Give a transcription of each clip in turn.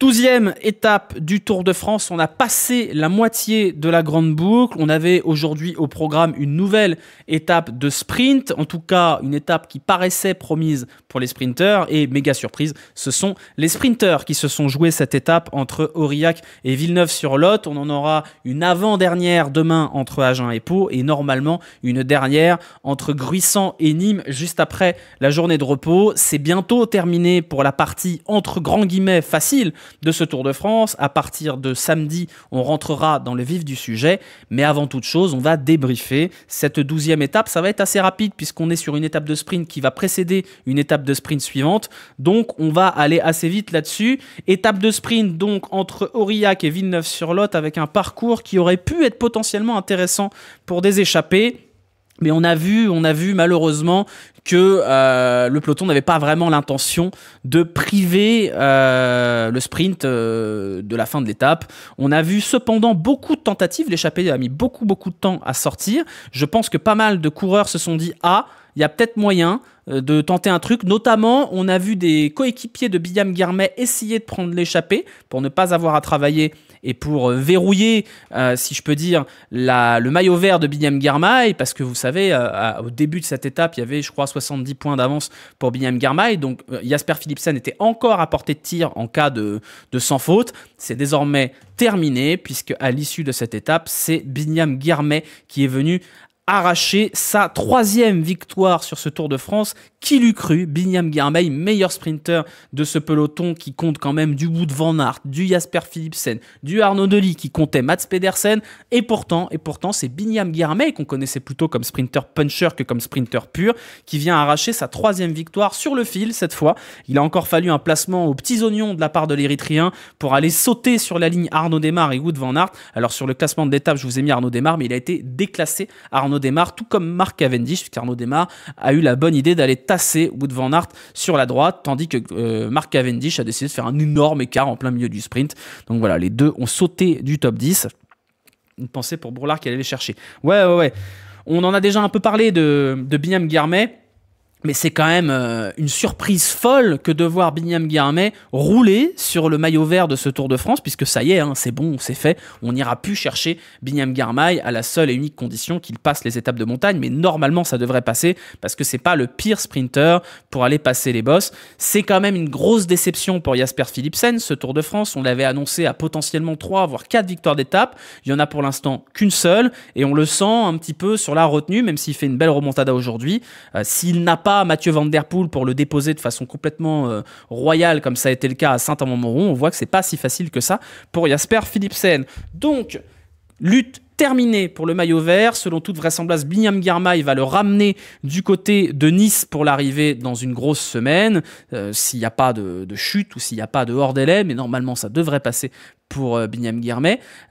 Douzième étape du Tour de France, on a passé la moitié de la grande boucle. On avait aujourd'hui au programme une nouvelle étape de sprint, en tout cas une étape qui paraissait promise pour les sprinteurs. Et méga surprise, ce sont les sprinteurs qui se sont joués cette étape entre Aurillac et Villeneuve-sur-Lot. On en aura une avant-dernière demain entre Agen et Pau et normalement une dernière entre Gruissant et Nîmes juste après la journée de repos. C'est bientôt terminé pour la partie entre grands guillemets facile de ce Tour de France. À partir de samedi, on rentrera dans le vif du sujet. Mais avant toute chose, on va débriefer cette douzième étape. Ça va être assez rapide puisqu'on est sur une étape de sprint qui va précéder une étape de sprint suivante. Donc, on va aller assez vite là-dessus. Étape de sprint donc entre Aurillac et Villeneuve-sur-Lot avec un parcours qui aurait pu être potentiellement intéressant pour des échappés. Mais on a vu, on a vu malheureusement que euh, le peloton n'avait pas vraiment l'intention de priver euh, le sprint euh, de la fin de l'étape. On a vu cependant beaucoup de tentatives. L'échappée a mis beaucoup beaucoup de temps à sortir. Je pense que pas mal de coureurs se sont dit ah, il y a peut-être moyen de tenter un truc. Notamment, on a vu des coéquipiers de billam Guermet essayer de prendre l'échappée pour ne pas avoir à travailler et pour euh, verrouiller, euh, si je peux dire, le maillot vert de Binyam Guermay, parce que vous savez, euh, au début de cette étape, il y avait, je crois, 70 points d'avance pour Binyam Guermay. Donc Jasper Philipsen était encore à portée de tir en cas de, sans faute. C'est désormais terminé, puisque à l'issue de cette étape, c'est Binyam Guermay qui est venu arracher sa troisième victoire sur ce Tour de France qui l'eût cru Binyam Garmeil, meilleur sprinter de ce peloton qui compte quand même du Wood Van Aert, du Jasper Philipsen, du Arnaud Delis qui comptait Mats Pedersen. Et pourtant, et pourtant c'est Binyam Garmeil qu'on connaissait plutôt comme sprinter puncher que comme sprinter pur qui vient arracher sa troisième victoire sur le fil cette fois. Il a encore fallu un placement aux petits oignons de la part de l'Érythréen pour aller sauter sur la ligne Arnaud Demar et Wood Van Aert. Alors sur le classement de l'étape, je vous ai mis Arnaud Demar, mais il a été déclassé Arnaud Demar, tout comme Marc Cavendish, puisqu'Arnaud Demar a eu la bonne idée d'aller tassé Wood Van Aert sur la droite, tandis que euh, Mark Cavendish a décidé de faire un énorme écart en plein milieu du sprint. Donc voilà, les deux ont sauté du top 10. Une pensée pour Bourlard qui allait les chercher. Ouais, ouais, ouais. On en a déjà un peu parlé de, de Guermey mais c'est quand même euh, une surprise folle que de voir Binyam Garmay rouler sur le maillot vert de ce Tour de France, puisque ça y est, hein, c'est bon, c'est fait. On n'ira plus chercher Binyam Garmay à la seule et unique condition qu'il passe les étapes de montagne. Mais normalement, ça devrait passer parce que c'est pas le pire sprinter pour aller passer les bosses. C'est quand même une grosse déception pour Jasper Philipsen, ce Tour de France. On l'avait annoncé à potentiellement 3, voire 4 victoires d'étape. Il y en a pour l'instant qu'une seule et on le sent un petit peu sur la retenue, même s'il fait une belle remontada aujourd'hui. Euh, s'il n'a pas Mathieu Van Der Poel pour le déposer de façon complètement euh, royale, comme ça a été le cas à Saint-Amand-Moron, on voit que c'est pas si facile que ça pour Jasper Philipsen. Donc, lutte terminé pour le maillot vert. Selon toute vraisemblance, Binyam il va le ramener du côté de Nice pour l'arrivée dans une grosse semaine. Euh, s'il n'y a pas de, chute ou s'il n'y a pas de hors délai, mais normalement ça devrait passer pour euh, Binyam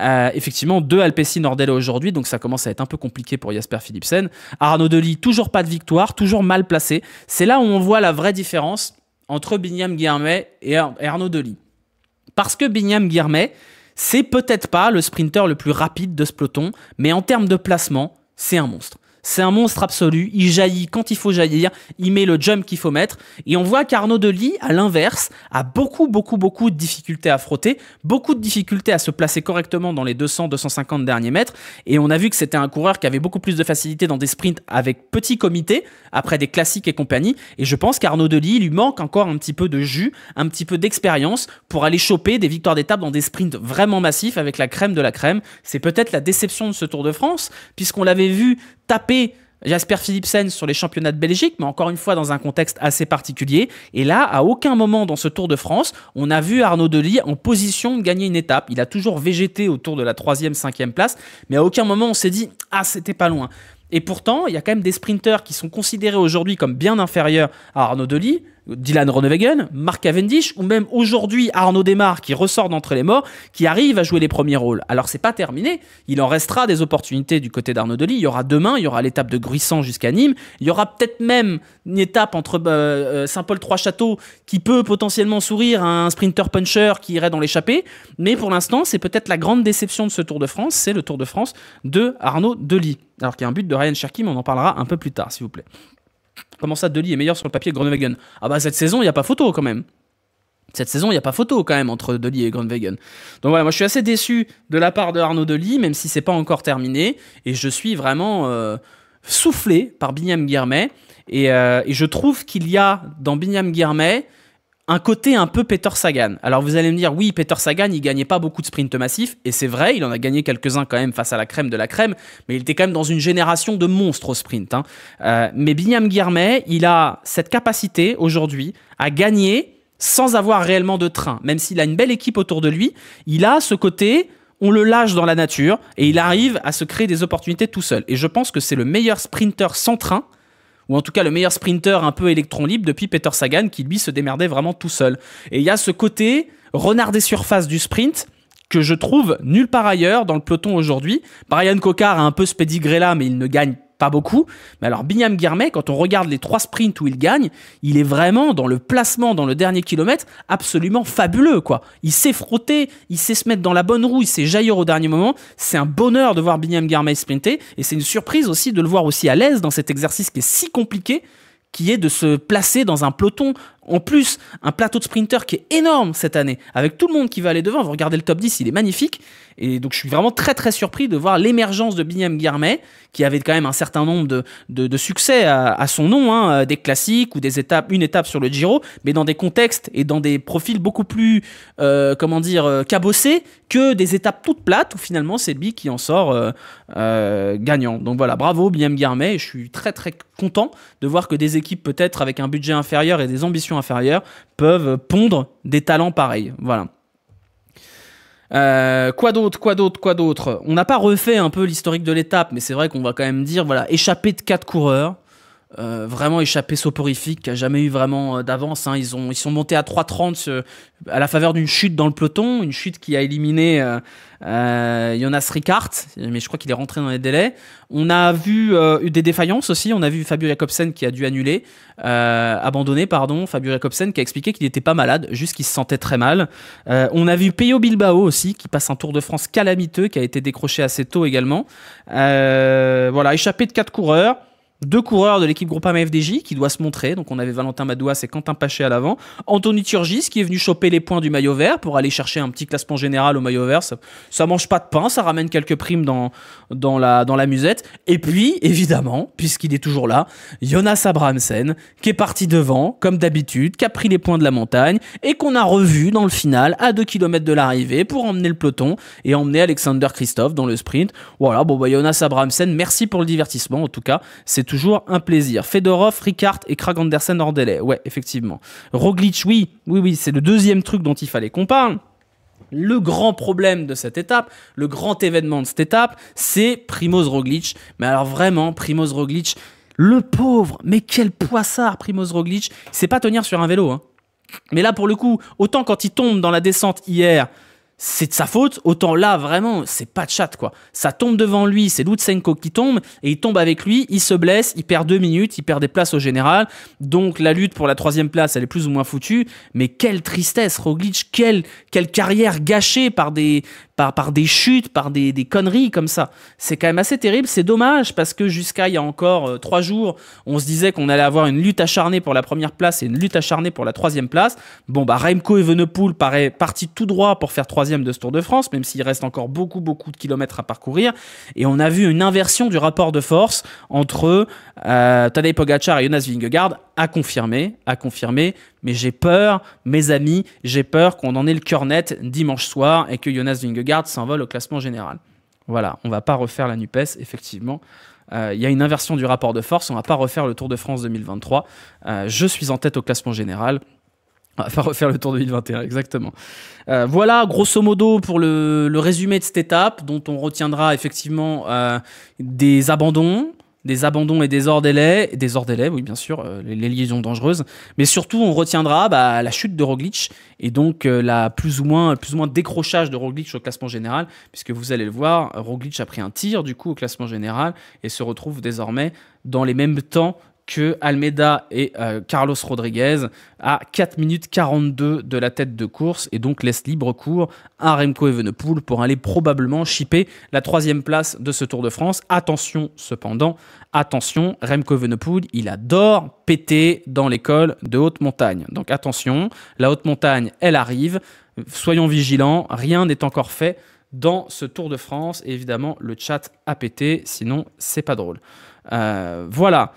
euh, effectivement, deux Alpesi hors aujourd'hui, donc ça commence à être un peu compliqué pour Jasper Philipsen. Arnaud Delis, toujours pas de victoire, toujours mal placé. C'est là où on voit la vraie différence entre Binyam Guirmet et Arnaud Delis. Parce que Binyam Guirmet, c'est peut-être pas le sprinter le plus rapide de ce peloton, mais en termes de placement, c'est un monstre. C'est un monstre absolu. Il jaillit quand il faut jaillir. Il met le jump qu'il faut mettre. Et on voit qu'Arnaud Delis, à l'inverse, a beaucoup, beaucoup, beaucoup de difficultés à frotter, beaucoup de difficultés à se placer correctement dans les 200-250 derniers mètres. Et on a vu que c'était un coureur qui avait beaucoup plus de facilité dans des sprints avec petit comité, après des classiques et compagnie. Et je pense qu'Arnaud Delis, il lui manque encore un petit peu de jus, un petit peu d'expérience pour aller choper des victoires d'étape dans des sprints vraiment massifs avec la crème de la crème. C'est peut-être la déception de ce Tour de France, puisqu'on l'avait vu taper Jasper Philipsen sur les championnats de Belgique, mais encore une fois dans un contexte assez particulier. Et là, à aucun moment dans ce Tour de France, on a vu Arnaud Dely en position de gagner une étape. Il a toujours végété autour de la troisième, cinquième place, mais à aucun moment on s'est dit ah c'était pas loin. Et pourtant, il y a quand même des sprinteurs qui sont considérés aujourd'hui comme bien inférieurs à Arnaud Delis, Dylan Ronewegen, Mark Cavendish ou même aujourd'hui Arnaud Desmar qui ressort d'entre les morts, qui arrive à jouer les premiers rôles. Alors c'est pas terminé, il en restera des opportunités du côté d'Arnaud Delis. Il y aura demain, il y aura l'étape de Gruissant jusqu'à Nîmes, il y aura peut-être même une étape entre bah, euh, Saint-Paul-Trois-Châteaux qui peut potentiellement sourire à un sprinter puncher qui irait dans l'échappée. Mais pour l'instant, c'est peut-être la grande déception de ce Tour de France, c'est le Tour de France de Arnaud Delis. Alors qu'il y a un but de Ryan Cherky, on en parlera un peu plus tard, s'il vous plaît. Comment ça, Deli est meilleur sur le papier que Ah bah cette saison, il n'y a pas photo quand même. Cette saison, il n'y a pas photo quand même entre Deli et Groenewegen. Donc voilà, moi je suis assez déçu de la part de Arnaud Deli, même si c'est pas encore terminé. Et je suis vraiment euh, soufflé par Binyam Guirmet. Euh, et, je trouve qu'il y a dans Binyam Guirmet un côté un peu Peter Sagan. Alors vous allez me dire, oui, Peter Sagan, il gagnait pas beaucoup de sprints massifs, et c'est vrai, il en a gagné quelques-uns quand même face à la crème de la crème, mais il était quand même dans une génération de monstres au sprint. Hein. Euh, mais Binyam Guirmet, il a cette capacité aujourd'hui à gagner sans avoir réellement de train. Même s'il a une belle équipe autour de lui, il a ce côté, on le lâche dans la nature, et il arrive à se créer des opportunités tout seul. Et je pense que c'est le meilleur sprinter sans train ou en tout cas le meilleur sprinter un peu électron libre depuis Peter Sagan qui lui se démerdait vraiment tout seul. Et il y a ce côté renard des surfaces du sprint que je trouve nulle part ailleurs dans le peloton aujourd'hui. Brian Coquard a un peu ce pedigree là mais il ne gagne pas beaucoup. Mais alors, Binyam Guermet, quand on regarde les trois sprints où il gagne, il est vraiment dans le placement, dans le dernier kilomètre, absolument fabuleux, quoi. Il sait frotter, il sait se mettre dans la bonne roue, il sait jaillir au dernier moment. C'est un bonheur de voir Binyam Guermet sprinter. Et c'est une surprise aussi de le voir aussi à l'aise dans cet exercice qui est si compliqué qui est de se placer dans un peloton, en plus un plateau de sprinter qui est énorme cette année, avec tout le monde qui va aller devant. Vous regardez le top 10, il est magnifique. Et donc je suis vraiment très très surpris de voir l'émergence de Binyam Guillermet, qui avait quand même un certain nombre de, succès à, son nom, hein, euh, des classiques ou des étapes, une étape sur le Giro, mais dans des contextes et dans des profils beaucoup plus, euh, comment dire, euh, cabossés que des étapes toutes plates où finalement c'est lui qui en sort gagnant. Donc voilà, bravo Binyam Guillermet, je suis très très content de voir que des équipes peut-être avec un budget inférieur et des ambitions inférieurs peuvent pondre des talents pareils. Voilà. Euh, quoi d'autre, quoi d'autre, quoi d'autre On n'a pas refait un peu l'historique de l'étape, mais c'est vrai qu'on va quand même dire, voilà, échappé de quatre coureurs, euh, vraiment échappé soporifique, qui n'a jamais eu vraiment euh, d'avance. Hein. Ils, ont, ils sont montés à 3,30 à la faveur d'une chute dans le peloton, une chute qui a éliminé euh, Jonas Ricard, mais je crois qu'il est rentré dans les délais. On a vu eu des défaillances aussi, on a vu Fabio Jacobsen qui a dû annuler, abandonner, pardon, Fabio Jacobsen qui a expliqué qu'il n'était pas malade, juste qu'il se sentait très mal. on a vu Peyo Bilbao aussi, qui passe un Tour de France calamiteux, qui a été décroché assez tôt également. voilà, échappé de quatre coureurs deux coureurs de l'équipe Groupama FDJ qui doit se montrer. Donc on avait Valentin Madouas et Quentin Paché à l'avant. Anthony Turgis qui est venu choper les points du maillot vert pour aller chercher un petit classement général au maillot vert. Ça, mange pas de pain, ça ramène quelques primes dans, dans, la, dans la musette. Et puis, évidemment, puisqu'il est toujours là, Jonas Abrahamsen qui est parti devant, comme d'habitude, qui a pris les points de la montagne et qu'on a revu dans le final à 2 km de l'arrivée pour emmener le peloton et emmener Alexander Christophe dans le sprint. Voilà, bon bah Jonas Abrahamsen, merci pour le divertissement en tout cas. C'est toujours un plaisir. Fedorov, Ricard et Krag Andersen hors délai. Ouais, effectivement. Roglic, oui, oui, oui, c'est le deuxième truc dont il fallait qu'on parle. Le grand problème de cette étape, le grand événement de cette étape, c'est Primoz Roglic. Mais alors vraiment, Primoz Roglic, le pauvre, mais quel poissard Primoz Roglic, C'est pas tenir sur un vélo. Hein. Mais là pour le coup, autant quand il tombe dans la descente hier, c'est de sa faute, autant là, vraiment, c'est pas de chat, quoi. Ça tombe devant lui, c'est Lutsenko qui tombe, et il tombe avec lui, il se blesse, il perd deux minutes, il perd des places au général, donc la lutte pour la troisième place, elle est plus ou moins foutue, mais quelle tristesse, Roglic, quelle, quelle carrière gâchée par des, par, des chutes, par des, conneries comme ça. C'est quand même assez terrible, c'est dommage parce que jusqu'à il y a encore euh, trois jours, on se disait qu'on allait avoir une lutte acharnée pour la première place et une lutte acharnée pour la troisième place. Bon, bah Remco Evenepoel paraît parti tout droit pour faire troisième de ce Tour de France, même s'il reste encore beaucoup, beaucoup de kilomètres à parcourir. Et on a vu une inversion du rapport de force entre euh, Tadej Pogacar et Jonas Vingegaard à confirmer, à confirmer. Mais j'ai peur, mes amis, j'ai peur qu'on en ait le cœur net dimanche soir et que Jonas Vingegaard garde s'envole au classement général. Voilà, on va pas refaire la NUPES, effectivement. Euh, il y a une inversion du rapport de force, on va pas refaire le Tour de France 2023. Euh, je suis en tête au classement général. On va pas refaire le Tour 2021, exactement. Euh, voilà, grosso modo, pour le, résumé de cette étape, dont on retiendra effectivement des abandons, des abandons et des hors-délais. des hors-délais, oui bien sûr, euh, les, liaisons dangereuses, mais surtout on retiendra bah, la chute de Roglic et donc euh, la plus ou moins plus ou moins décrochage de Roglic au classement général, puisque vous allez le voir, Roglic a pris un tir du coup au classement général et se retrouve désormais dans les mêmes temps que Almeida et euh, Carlos Rodriguez à 4 minutes 42 de la tête de course et donc laisse libre cours à Remco Evenepoel pour aller probablement chipper la troisième place de ce Tour de France. Attention cependant, attention, Remco Evenepoel, il adore péter dans l'école de haute montagne. Donc attention, la haute montagne, elle arrive. Soyons vigilants, rien n'est encore fait dans ce Tour de France. évidemment, le chat a pété, sinon c'est pas drôle. Euh, voilà.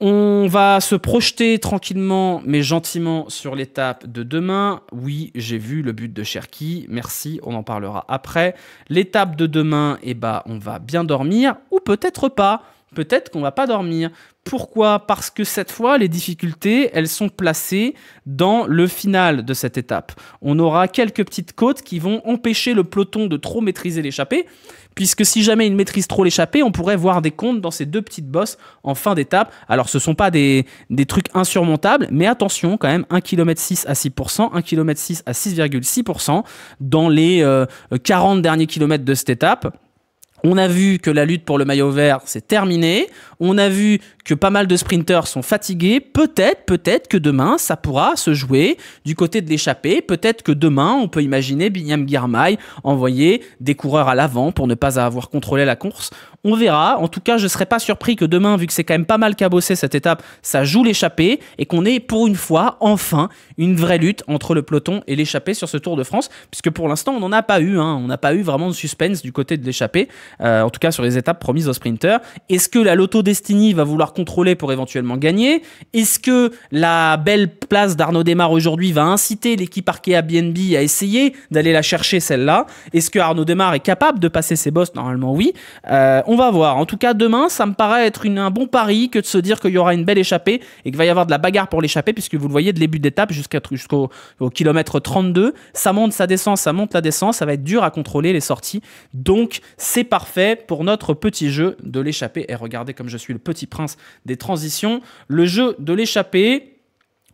On va se projeter tranquillement mais gentiment sur l'étape de demain. Oui, j'ai vu le but de Cherki, merci, on en parlera après. L'étape de demain, eh ben, on va bien dormir ou peut-être pas peut-être qu'on va pas dormir. Pourquoi Parce que cette fois, les difficultés, elles sont placées dans le final de cette étape. On aura quelques petites côtes qui vont empêcher le peloton de trop maîtriser l'échappée, puisque si jamais il maîtrise trop l'échappée, on pourrait voir des comptes dans ces deux petites bosses en fin d'étape. Alors ce ne sont pas des, des, trucs insurmontables, mais attention quand même, 1 km 6 à 6%, 1 km 6 à 6,6% dans les 40 euh, derniers kilomètres de cette étape on a vu que la lutte pour le maillot vert, s'est terminé. On a vu que pas mal de sprinters sont fatigués. Peut-être, peut-être que demain, ça pourra se jouer du côté de l'échappée. Peut-être que demain, on peut imaginer Binyam Girmay envoyer des coureurs à l'avant pour ne pas avoir contrôlé la course. On verra. En tout cas, je ne serais pas surpris que demain, vu que c'est quand même pas mal cabossé cette étape, ça joue l'échappée et qu'on ait pour une fois, enfin, une vraie lutte entre le peloton et l'échappée sur ce Tour de France, puisque pour l'instant, on n'en a pas eu. Hein. On n'a pas eu vraiment de suspense du côté de l'échappée. Euh, en tout cas sur les étapes promises aux sprinters. Est-ce que la Lotto Destiny va vouloir contrôler pour éventuellement gagner Est-ce que la belle place d'Arnaud Demar aujourd'hui va inciter l'équipe Arkea BNB à essayer d'aller la chercher celle-là Est-ce que Arnaud Demar est capable de passer ses bosses Normalement oui. Euh, on va voir. En tout cas demain, ça me paraît être une, un bon pari que de se dire qu'il y aura une belle échappée et qu'il va y avoir de la bagarre pour l'échapper puisque vous le voyez de début d'étape jusqu'au kilomètre 32. Ça monte, ça descend, ça monte, la descend. Ça va être dur à contrôler les sorties. Donc c'est parfait parfait pour notre petit jeu de l'échappée. Et regardez comme je suis le petit prince des transitions. Le jeu de l'échappée,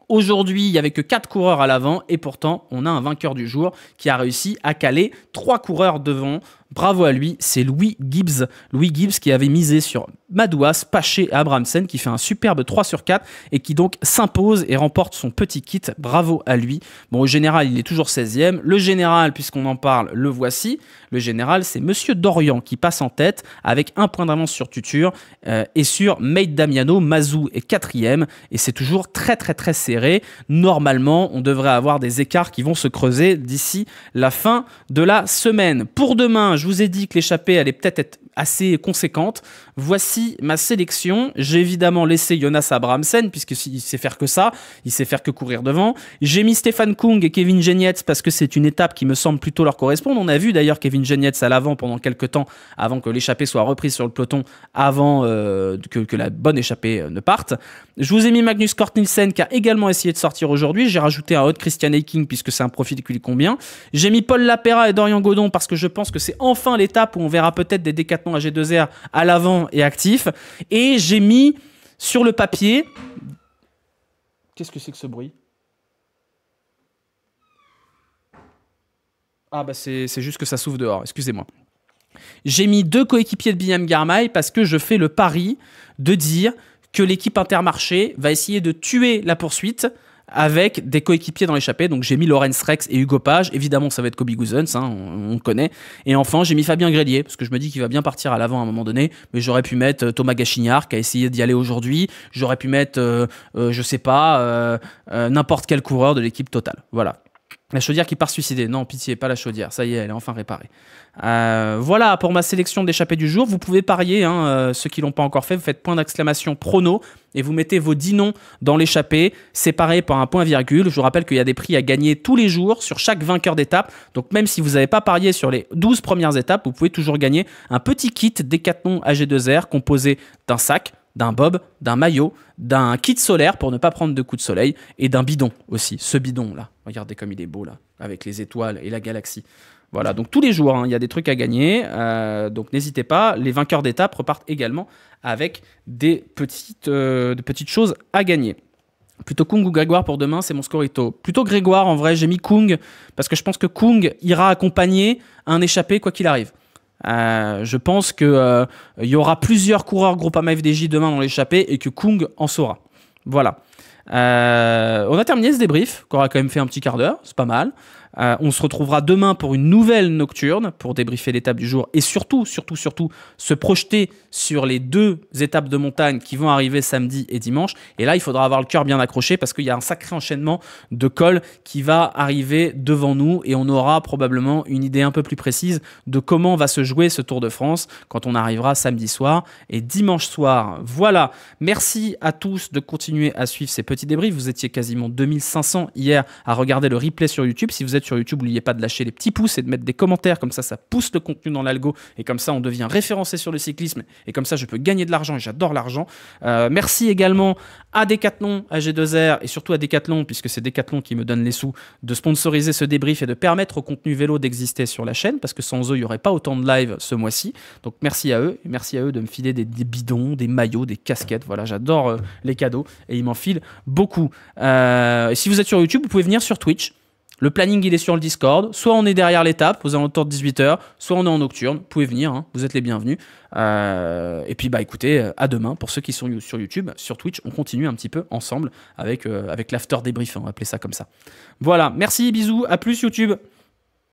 Aujourd'hui, il n'y avait que 4 coureurs à l'avant et pourtant, on a un vainqueur du jour qui a réussi à caler 3 coureurs devant Bravo à lui, c'est Louis Gibbs. Louis Gibbs qui avait misé sur Madouas, Paché et Abramsen, qui fait un superbe 3 sur 4 et qui donc s'impose et remporte son petit kit. Bravo à lui. Bon, au général, il est toujours 16e. Le général, puisqu'on en parle, le voici. Le général, c'est Monsieur Dorian qui passe en tête avec un point d'avance sur Tutur euh, et sur Made Damiano. Mazou est quatrième et c'est toujours très très très serré. Normalement, on devrait avoir des écarts qui vont se creuser d'ici la fin de la semaine. Pour demain, je vous ai dit que l'échappée allait peut-être être assez conséquente. Voici ma sélection. J'ai évidemment laissé Jonas Abrahamsen, puisqu'il sait faire que ça, il sait faire que courir devant. J'ai mis Stéphane Kung et Kevin Genietz, parce que c'est une étape qui me semble plutôt leur correspondre. On a vu d'ailleurs Kevin Genietz à l'avant pendant quelques temps, avant que l'échappée soit reprise sur le peloton, avant euh, que, la bonne échappée euh, ne parte. Je vous ai mis Magnus Kortnilsen qui a également essayé de sortir aujourd'hui. J'ai rajouté un autre Christian Eiking, puisque c'est un profil qui lui convient. J'ai mis Paul Lapera et Dorian Godon, parce que je pense que c'est enfin l'étape où on verra peut-être des décats j'ai AG2R à l'avant et actif. Et j'ai mis sur le papier... Qu'est-ce que c'est que ce bruit Ah bah c'est juste que ça s'ouvre dehors, excusez-moi. J'ai mis deux coéquipiers de Biam Garmay parce que je fais le pari de dire que l'équipe intermarché va essayer de tuer la poursuite avec des coéquipiers dans l'échappée. Donc j'ai mis Lorenz Rex et Hugo Page. Évidemment, ça va être Kobe Guzens, hein, on, le connaît. Et enfin, j'ai mis Fabien Grélier, parce que je me dis qu'il va bien partir à l'avant à un moment donné. Mais j'aurais pu mettre euh, Thomas Gachignard, qui a essayé d'y aller aujourd'hui. J'aurais pu mettre, euh, euh, je sais pas, n'importe quel coureur de l'équipe totale. Voilà. La chaudière qui part suicider. Non, pitié, pas la chaudière. Ça y est, elle est enfin réparée. Euh, voilà pour ma sélection d'échappées du jour. Vous pouvez parier, hein, euh, ceux qui l'ont pas encore fait, vous faites point d'exclamation prono et vous mettez vos 10 noms dans l'échappée, séparés par un point virgule. Je vous rappelle qu'il y a des prix à gagner tous les jours sur chaque vainqueur d'étape. Donc même si vous n'avez pas parié sur les douze premières étapes, vous pouvez toujours gagner un petit kit noms AG2R composé d'un sac d'un bob, d'un maillot, d'un kit solaire pour ne pas prendre de coups de soleil et d'un bidon aussi. Ce bidon là, regardez comme il est beau là, avec les étoiles et la galaxie. Voilà, donc tous les jours, hein, il y a des trucs à gagner. Euh, donc n'hésitez pas, les vainqueurs d'étape repartent également avec des petites, euh, petites choses à gagner. Plutôt Kung ou Grégoire pour demain, c'est mon scorito. Plutôt Grégoire en vrai, j'ai mis Kung parce que je pense que Kung ira accompagner un échappé quoi qu'il arrive. Euh, je pense qu'il euh, y aura plusieurs coureurs Groupama FDJ demain dans l'échappée et que Kung en saura. Voilà. Euh, on a terminé ce débrief, qu'on a quand même fait un petit quart d'heure, c'est pas mal. Euh, on se retrouvera demain pour une nouvelle nocturne pour débriefer l'étape du jour et surtout, surtout, surtout se projeter sur les deux étapes de montagne qui vont arriver samedi et dimanche. Et là, il faudra avoir le cœur bien accroché parce qu'il y a un sacré enchaînement de cols qui va arriver devant nous et on aura probablement une idée un peu plus précise de comment va se jouer ce Tour de France quand on arrivera samedi soir et dimanche soir. Voilà, merci à tous de continuer à suivre ces petits débriefs. Vous étiez quasiment 2500 hier à regarder le replay sur YouTube. Si vous sur YouTube, n'oubliez pas de lâcher les petits pouces et de mettre des commentaires. Comme ça, ça pousse le contenu dans l'algo. Et comme ça, on devient référencé sur le cyclisme. Et comme ça, je peux gagner de l'argent. Et j'adore l'argent. Euh, merci également à Decathlon, à G2R et surtout à Decathlon, puisque c'est Decathlon qui me donne les sous, de sponsoriser ce débrief et de permettre au contenu vélo d'exister sur la chaîne. Parce que sans eux, il n'y aurait pas autant de live ce mois-ci. Donc merci à eux. merci à eux de me filer des, bidons, des maillots, des casquettes. Voilà, j'adore euh, les cadeaux. Et ils m'en filent beaucoup. Euh, si vous êtes sur YouTube, vous pouvez venir sur Twitch. Le planning, il est sur le Discord. Soit on est derrière l'étape, aux alentours de 18h, soit on est en nocturne. Vous pouvez venir, hein. vous êtes les bienvenus. Euh, et puis, bah écoutez, euh, à demain pour ceux qui sont sur YouTube, sur Twitch, on continue un petit peu ensemble avec, euh, avec l'after débrief, on va appeler ça comme ça. Voilà, merci, bisous, à plus YouTube.